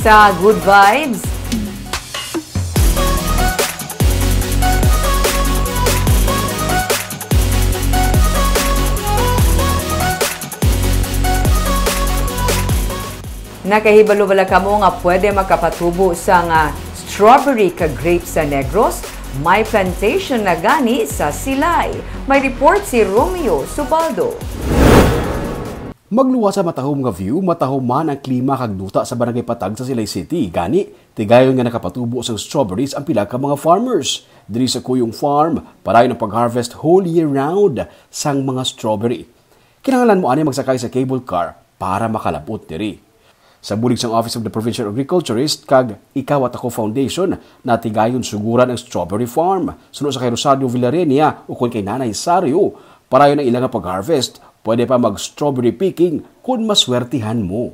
sa Good Vibes. Nakahibalo bala ka mo nga pwede makapatubo sa nga strawberry ka grapes sa Negros, may plantation na gani sa Silay. May report si Romeo Subaldo. Magluwas sa matahom nga view, matahom man ang klima kag duta sa barangay Patag sa Silay City. Gani, tigayon nga nakapatubo sa strawberries ang pila ka mga farmers. Diri sa Kuyong Farm, parayon ang pag-harvest whole year round sang mga strawberry. Kinangalan mo ani magsakay sa cable car para makalabot diri. Sa bulig sang Office of the Provincial Agriculturist kag Ikaw at Ako Foundation, natigayon suguran ang strawberry farm. Suno sa kay Rosario Villarenia ukon kay Nanay Sario, parayon ang ilang pag-harvest Pwede pa mag-strawberry picking kung maswertihan mo.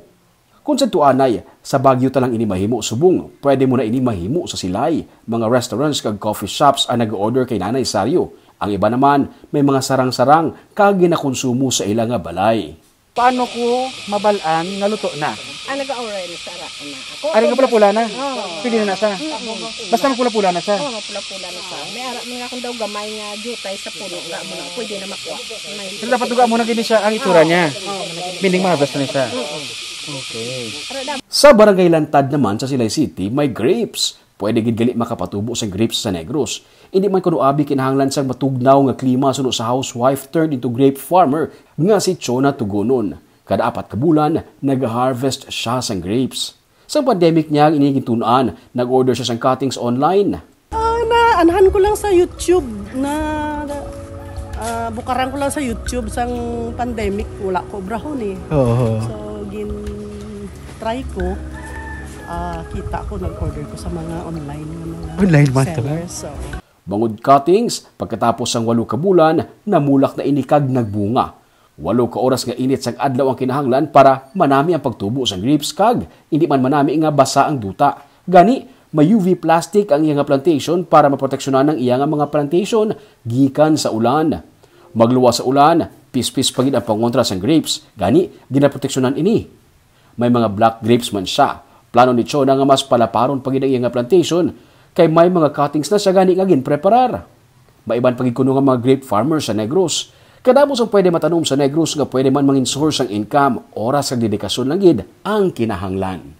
Kung sa tuanay, sa Baguio talang inimahimo subong, pwede mo na inimahimo sa silay. Mga restaurants kag coffee shops ang nag-order kay Nanay Saryo. Ang iba naman, may mga sarang-sarang kag ginakonsumo sa ilang nga balay. Paano ko mabalaan nga luto na? Ah, nag-aura sa ara na ako. Ari ah, nga pula-pula na. Oo. Pwede na na siya. Basta magpula-pula na siya. Oo, mapula-pula na siya. May ara mga akong daw gamay nga jutay sa puno. Ga mo na, pwede na makuha. May- Pero dapat duga muna gini siya ang itsura niya. Meaning ma-harvest na siya. Okay. Sa Barangay Lantad naman sa Silay City, may grapes. Pwede gid gali makapatubo sa grapes sa Negros. Hindi man kuno abi kinahanglan sang matugnaw nga klima suno sa housewife turned into grape farmer nga si Chona Tugonon. Kada apat ka bulan, nag-harvest siya sang grapes. Sa pandemic niya, inigintunan, nag-order siya sang cuttings online. Uh, ah, na anhan ko lang sa YouTube na uh, bukaran ko lang sa YouTube sang pandemic wala ko brahon eh. Oo. So gin try ko uh, kita ko nag-order ko sa mga online mga online sellers. Diba? So. Bangod cuttings, pagkatapos ang walo kabulan, namulak na inikag nagbunga. Walo ka oras nga init sang adlaw ang kinahanglan para manami ang pagtubo sa grapes kag hindi man manami nga basa ang duta. Gani, may UV plastic ang iyang plantation para maproteksyonan ang iyang mga plantation gikan sa ulan. Magluwa sa ulan, pispis pagin ang pangontra sang grapes, gani ginaproteksyonan ini. May mga black grapes man siya. Plano ni Chona nga mas palaparon pagin ang iyang plantation kay may mga cuttings na siya gani nga ginpreparar. Maiban pagikuno nga mga grape farmers sa Negros Kadamos ang pwede matanom sa negros nga pwede man mangin source ang income oras sa dedikasyon lang gid ang kinahanglan.